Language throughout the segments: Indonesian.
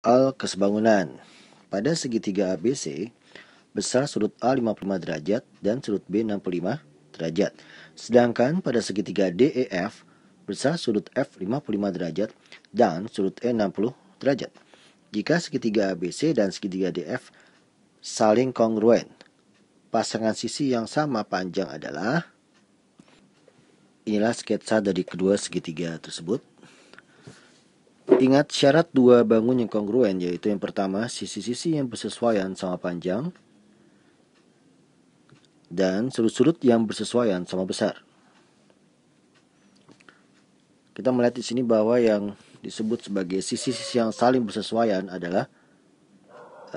Al kesebangunan. Pada segitiga ABC, besar sudut A 55 derajat dan sudut B 65 derajat. Sedangkan pada segitiga DEF, besar sudut F 55 derajat dan sudut E 60 derajat. Jika segitiga ABC dan segitiga DF e saling kongruen, pasangan sisi yang sama panjang adalah inilah sketsa dari kedua segitiga tersebut. Ingat syarat dua bangun yang kongruen yaitu yang pertama sisi-sisi yang bersesuaian sama panjang dan sudut-sudut yang bersesuaian sama besar. Kita melihat di sini bahwa yang disebut sebagai sisi-sisi yang saling bersesuaian adalah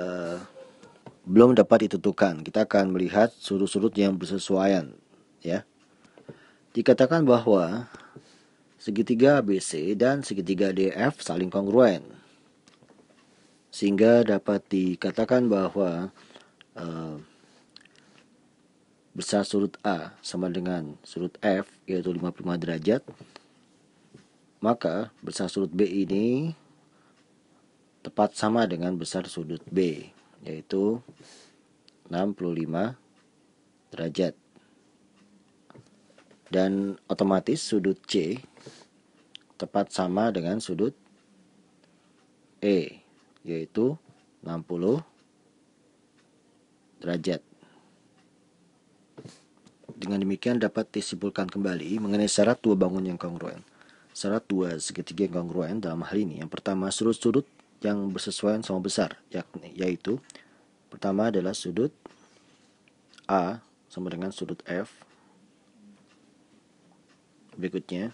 uh, belum dapat ditentukan. Kita akan melihat sudut-sudut yang bersesuaian, ya. Dikatakan bahwa Segitiga BC dan segitiga DF saling kongruen. Sehingga dapat dikatakan bahwa eh, besar sudut A sama dengan sudut F yaitu 55 derajat. Maka besar sudut B ini tepat sama dengan besar sudut B yaitu 65 derajat dan otomatis sudut C tepat sama dengan sudut E yaitu 60 derajat. Dengan demikian dapat disimpulkan kembali mengenai syarat dua bangun yang kongruen. Syarat dua segitiga yang kongruen dalam hal ini yang pertama sudut-sudut yang bersesuaian sama besar yakni yaitu pertama adalah sudut A sama dengan sudut F berikutnya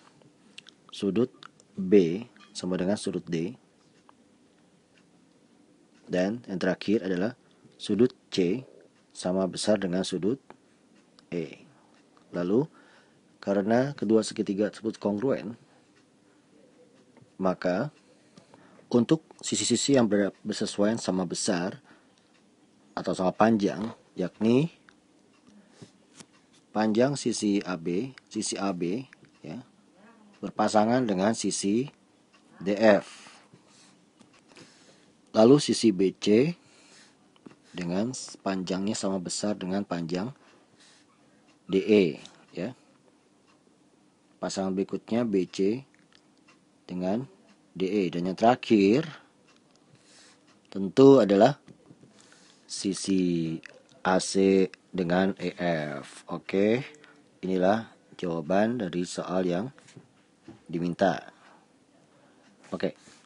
sudut B sama dengan sudut D dan yang terakhir adalah sudut C sama besar dengan sudut E. Lalu karena kedua segitiga tersebut kongruen maka untuk sisi-sisi yang bersesuaian sama besar atau sama panjang yakni panjang sisi AB, sisi AB ya, berpasangan dengan sisi DF. Lalu sisi BC dengan panjangnya sama besar dengan panjang DE ya. Pasangan berikutnya BC dengan DE dan yang terakhir tentu adalah sisi AC dengan EF. Oke. Inilah jawaban dari soal yang diminta. Oke. Okay.